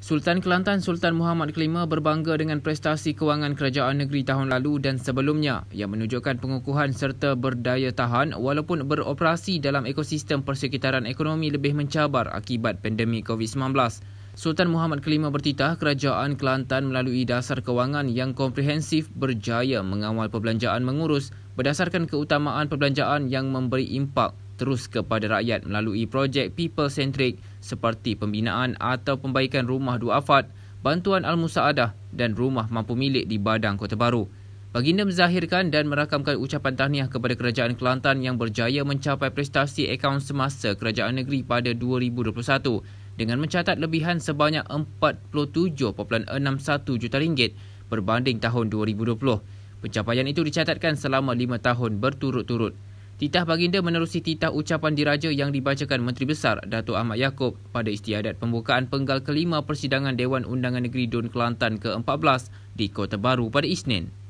Sultan Kelantan Sultan Muhammad V berbangga dengan prestasi kewangan kerajaan negeri tahun lalu dan sebelumnya yang menunjukkan pengukuhan serta berdaya tahan walaupun beroperasi dalam ekosistem persekitaran ekonomi lebih mencabar akibat pandemik COVID-19. Sultan Muhammad V bertitah kerajaan Kelantan melalui dasar kewangan yang komprehensif berjaya mengawal perbelanjaan mengurus berdasarkan keutamaan perbelanjaan yang memberi impak terus kepada rakyat melalui projek people centric seperti pembinaan atau pembaikan rumah duafat, bantuan al-musaadah dan rumah mampu milik di Badang Kota Baru. Baginda menzahirkan dan merakamkan ucapan tahniah kepada Kerajaan Kelantan yang berjaya mencapai prestasi akaun semasa Kerajaan Negeri pada 2021 dengan mencatat lebihan sebanyak 47.61 juta ringgit berbanding tahun 2020. Pencapaian itu dicatatkan selama lima tahun berturut-turut. Titah baginda menerusi titah ucapan diraja yang dibacakan Menteri Besar Dato' Ahmad Yaakob pada istiadat pembukaan penggal kelima Persidangan Dewan Undangan Negeri Dun Kelantan ke-14 di Kota Baru pada Isnin.